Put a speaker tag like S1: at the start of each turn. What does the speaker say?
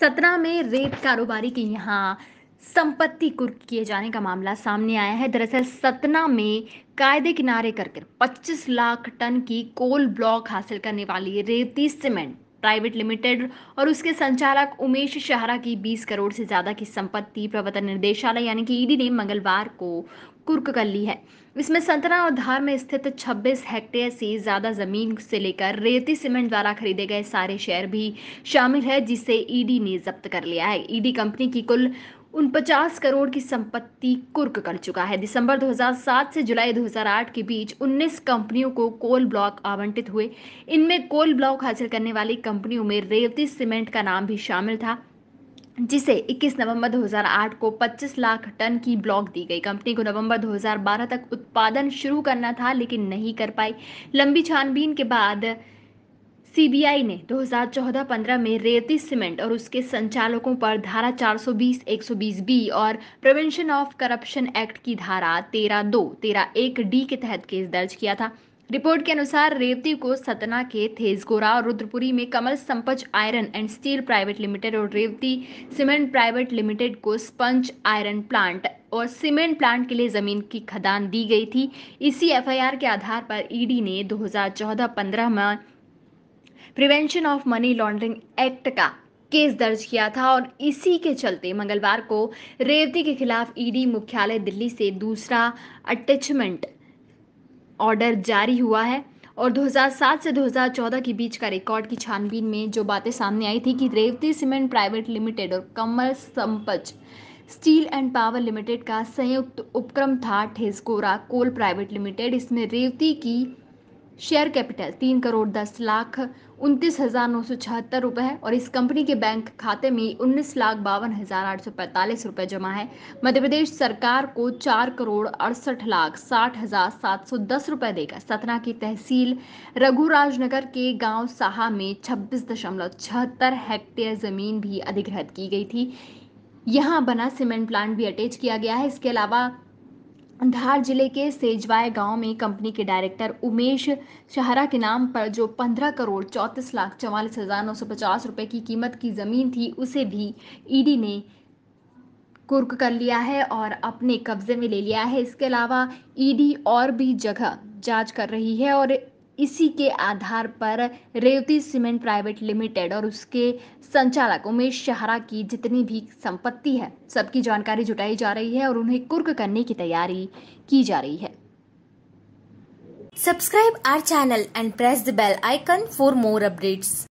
S1: सत्रह में रेत कारोबारी के यहाँ संपत्ति कुर्क किए जाने का मामला सामने आया है दरअसल सतना में कायदे किनारे कर 25 लाख टन की कोल ब्लॉक हासिल करने वाली रेती सीमेंट प्राइवेट लिमिटेड और उसके संचालक उमेश शाहरा की 20 करोड़ से ज़्यादा की संपत्ति प्रवर्तन निदेशालय यानी कि ईडी ने मंगलवार को कुर्क कर ली है इसमें संतरा और धार में स्थित 26 हेक्टेयर से ज़्यादा ज़मीन से लेकर रेती सीमेंट द्वारा खरीदे गए सारे शेयर भी शामिल है जिसे ईडी ने जब्त कर लिया है ईडी कंपनी की कुल उन 50 करोड़ की संपत्ति कुर्क कर चुका है दिसंबर 2007 से जुलाई 2008 के बीच 19 कंपनियों को कोल ब्लॉक आवंटित हुए इनमें कोल ब्लॉक हासिल करने वाली कंपनियों में रेवती सीमेंट का नाम भी शामिल था जिसे 21 नवंबर 2008 को 25 लाख टन की ब्लॉक दी गई कंपनी को नवंबर 2012 तक उत्पादन शुरू करना था लेकिन नहीं कर पाई लंबी छानबीन के बाद सीबीआई ने 2014-15 में रेती सीमेंट और उसके संचालकों पर धारा 420, 120 बी और प्रिवेंशन ऑफ करप्शन एक्ट की धारा तेरह दो तेरह एक डी के तहत केस दर्ज किया था रिपोर्ट के अनुसार रेवती को सतना के थेजगोरा और रुद्रपुरी में Kamal sponge iron and steel private limited और रेवती सीमेंट प्राइवेट लिमिटेड को स्पंच आयरन प्लांट और सीमेंट प्लांट के लिए जमीन की खदान दी गई थी इसी एफआईआर के आधार पर ईडी ने 2014-15 में prevention of money laundering act का केस दर्ज किया था और इसी के चलते मंगलवार को रेवती के खिलाफ ईडी मुख्यालय दिल्ली से दूसरा अटैचमेंट ऑर्डर जारी हुआ है और 2007 से 2014 के बीच का रिकॉर्ड की छानबीन में जो बातें सामने आई थी कि रेवती सीमेंट प्राइवेट लिमिटेड और Kamal sponge steel and power limited का संयुक्त उपक्रम था ठेसकोरा कोल प्राइवेट लिमिटेड इसमें रेवती की शेयर कैपिटल तीन करोड़ दस लाख उनतीस हज़ार नौ सौ छहत्तर रुपए है और इस कंपनी के बैंक खाते में उन्नीस लाख बावन हज़ार आठ सौ पैंतालीस रुपए जमा है मध्य प्रदेश सरकार को चार करोड़ अड़सठ लाख साठ हज़ार सात सौ दस रुपए देगा सतना की तहसील रघुराजनगर के गांव साहा में छब्बीस दशमलव छहत्तर हेक्टेयर ज़मीन भी अधिग्रहित की गई थी यहाँ बना सीमेंट प्लांट भी अटैच किया गया है इसके अलावा धार जिले के सेजवाय गांव में कंपनी के डायरेक्टर उमेश शहरा के नाम पर जो 15 करोड़ चौंतीस लाख चौवालीस हज़ार नौ सौ पचास रुपये की कीमत की ज़मीन थी उसे भी ईडी ने कुर्क कर लिया है और अपने कब्जे में ले लिया है इसके अलावा ईडी और भी जगह जांच कर रही है और इसी के आधार पर रेवती सीमेंट प्राइवेट लिमिटेड और उसके संचालक उमेश शाहरा की जितनी भी संपत्ति है सबकी जानकारी जुटाई जा रही है और उन्हें कुर्क करने की तैयारी की जा रही है subscribe our channel and press the bell icon for more updates